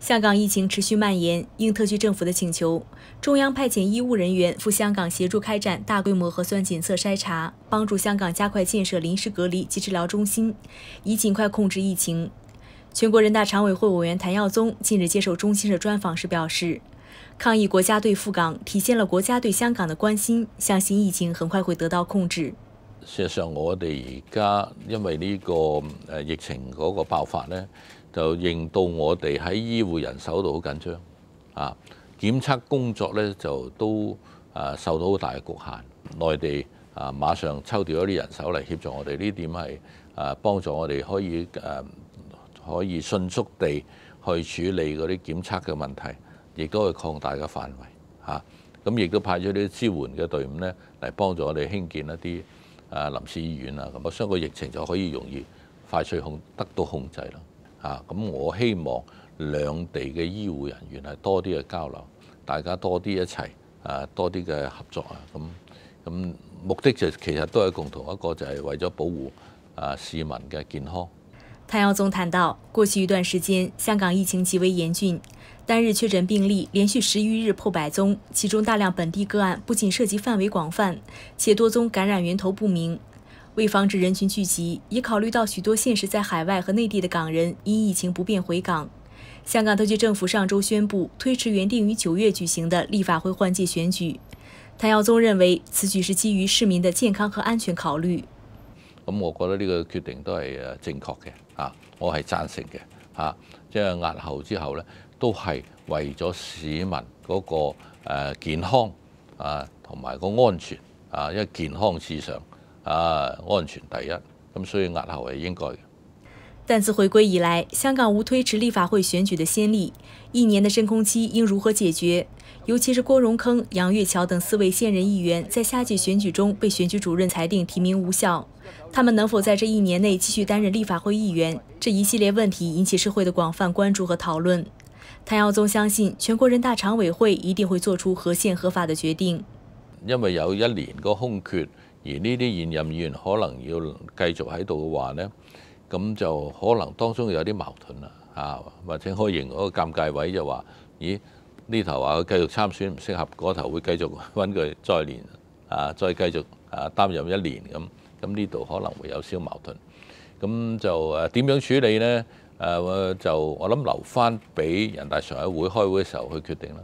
香港疫情持续蔓延，应特区政府的请求，中央派遣医务人员赴香港协助开展大规模核酸检测筛查，帮助香港加快建设临时隔离及治疗中心，以尽快控制疫情。全国人大常委会委员谭耀宗近日接受中新社专访时表示：“抗议国家队赴港体现了国家对香港的关心，相信疫情很快会得到控制。”事实上，我哋而家因为呢个诶疫情嗰个爆发呢。就認到我哋喺醫護人手度好緊張啊！檢測工作咧就都啊受到好大嘅局限。內地啊馬上抽調咗啲人手嚟協助我哋，呢點係啊幫助我哋可以誒可以迅速地去處理嗰啲檢測嘅問題，亦都去擴大嘅範圍嚇。咁亦都派咗啲支援嘅隊伍咧嚟幫助我哋興建一啲啊臨時醫院啊咁啊，相以疫情就可以容易快速控得到控制咯。啊，咁我希望兩地嘅醫護人員係多啲嘅交流，大家多啲一齊啊，多啲嘅合作啊，咁咁目的就其實都係共同一個就係為咗保護啊市民嘅健康。谭耀宗談到，過去一段時間，香港疫情極為嚴峻，單日确诊病例連續十余日破百宗，其中大量本地個案不僅涉及範圍廣泛，且多宗感染源頭不明。为防止人群聚集，也考虑到许多现时在海外和内地的港人因疫情不便回港，香港特区政府上周宣布推迟原定于九月举行的立法会换届选举。谭耀宗认为此举是基于市民的健康和安全考虑。我我觉得呢个决定都系诶正确嘅啊，我系赞成嘅啊，即系后之后呢，都系为咗市民嗰个诶健康啊同埋个安全啊，因为健康至上。啊！安全第一，咁所以押后系应该嘅。但自回归以来，香港无推迟立法会选举的先例，一年的真空期应如何解决？尤其是郭荣坑、杨月桥等四位现任议员在下届选举中被选举主任裁定提名无效，他们能否在这一年内继续担任立法会议员？这一系列问题引起社会的广泛关注和讨论。谭耀宗相信全国人大常委会一定会做出合宪合法的决定。因为有一年个空缺。而呢啲現任議員可能要繼續喺度嘅話咧，咁就可能當中有啲矛盾啦，啊或者开营嗰個尷尬位就話：咦，呢頭話佢繼續參選唔適合，嗰頭會繼續揾 佢再連啊，再繼續啊擔任一年咁，咁呢度可能會有少矛盾。咁就誒點樣處理咧？誒就我諗留翻俾人大常委會開會嘅時候去決定啦。